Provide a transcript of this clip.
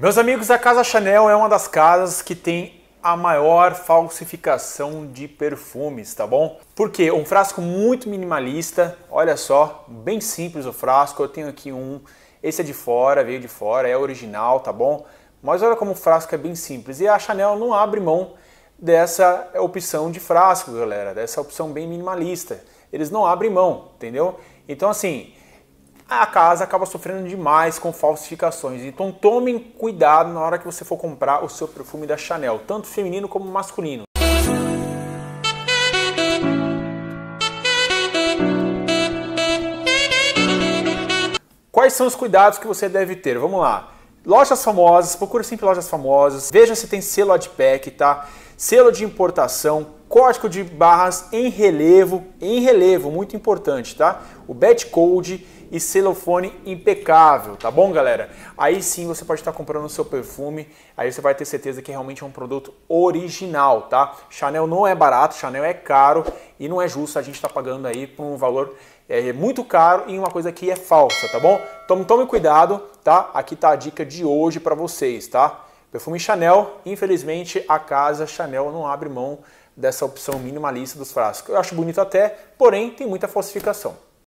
Meus amigos, a Casa Chanel é uma das casas que tem a maior falsificação de perfumes, tá bom? Porque um frasco muito minimalista, olha só, bem simples o frasco. Eu tenho aqui um, esse é de fora, veio de fora, é original, tá bom? Mas olha como o frasco é bem simples. E a Chanel não abre mão dessa opção de frasco, galera, dessa opção bem minimalista. Eles não abrem mão, entendeu? Então assim, a casa acaba sofrendo demais com falsificações. Então tomem cuidado na hora que você for comprar o seu perfume da Chanel, tanto feminino como masculino. Quais são os cuidados que você deve ter? Vamos lá. Lojas famosas, procure sempre lojas famosas, veja se tem selo pack tá? Selo de importação, Código de barras em relevo, em relevo, muito importante, tá? O Betcode e celofone impecável, tá bom, galera? Aí sim você pode estar comprando o seu perfume, aí você vai ter certeza que realmente é um produto original, tá? Chanel não é barato, Chanel é caro e não é justo a gente estar tá pagando aí por um valor é, muito caro e uma coisa que é falsa, tá bom? Então tome cuidado, tá? Aqui tá a dica de hoje para vocês, tá? Perfume Chanel, infelizmente a casa Chanel não abre mão dessa opção minimalista dos frascos. Eu acho bonito até, porém tem muita falsificação.